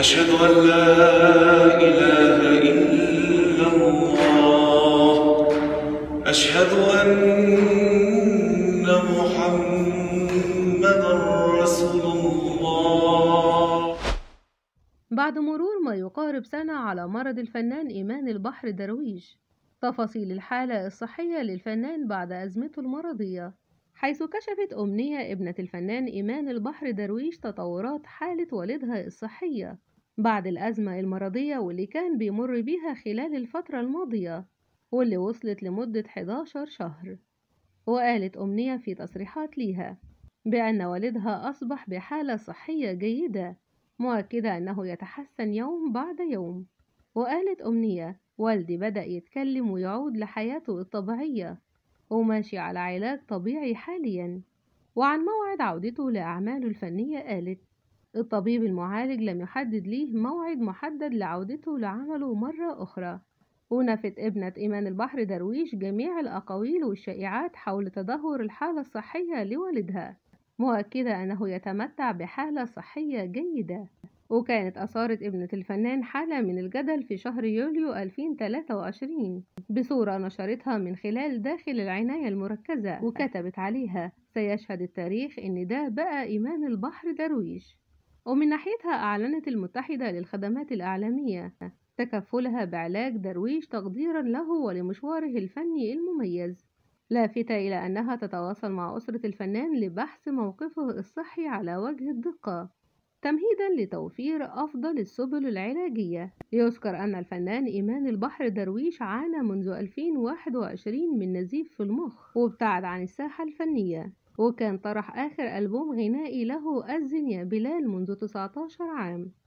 أشهد أن لا إله إلا الله أشهد أن محمد رسول الله بعد مرور ما يقارب سنة على مرض الفنان إيمان البحر درويش تفاصيل الحالة الصحية للفنان بعد أزمته المرضية حيث كشفت أمنية ابنة الفنان إيمان البحر درويش تطورات حالة والدها الصحية بعد الأزمة المرضية واللي كان بيمر بيها خلال الفترة الماضية واللي وصلت لمدة 11 شهر وقالت أمنية في تصريحات ليها بأن والدها أصبح بحالة صحية جيدة مؤكدة أنه يتحسن يوم بعد يوم وقالت أمنية والدي بدأ يتكلم ويعود لحياته الطبيعية وماشي على علاج طبيعي حاليا وعن موعد عودته لأعماله الفنية قالت الطبيب المعالج لم يحدد ليه موعد محدد لعودته لعمله مرة أخرى ونفت ابنة إيمان البحر درويش جميع الأقاويل والشائعات حول تدهور الحالة الصحية لوالدها مؤكدة أنه يتمتع بحالة صحية جيدة وكانت أثارت ابنة الفنان حالة من الجدل في شهر يوليو 2023 بصورة نشرتها من خلال داخل العناية المركزة وكتبت عليها سيشهد التاريخ إن ده بقى إيمان البحر درويش ومن ناحيتها أعلنت المتحدة للخدمات الإعلامية تكفلها بعلاج درويش تقديرا له ولمشواره الفني المميز لافتة إلى أنها تتواصل مع أسرة الفنان لبحث موقفه الصحي على وجه الدقة تمهيدا لتوفير أفضل السبل العلاجية يذكر أن الفنان إيمان البحر درويش عانى منذ 2021 من نزيف في المخ وابتعد عن الساحة الفنية وكان طرح آخر ألبوم غنائي له الزنيا يا بلال منذ 19 عام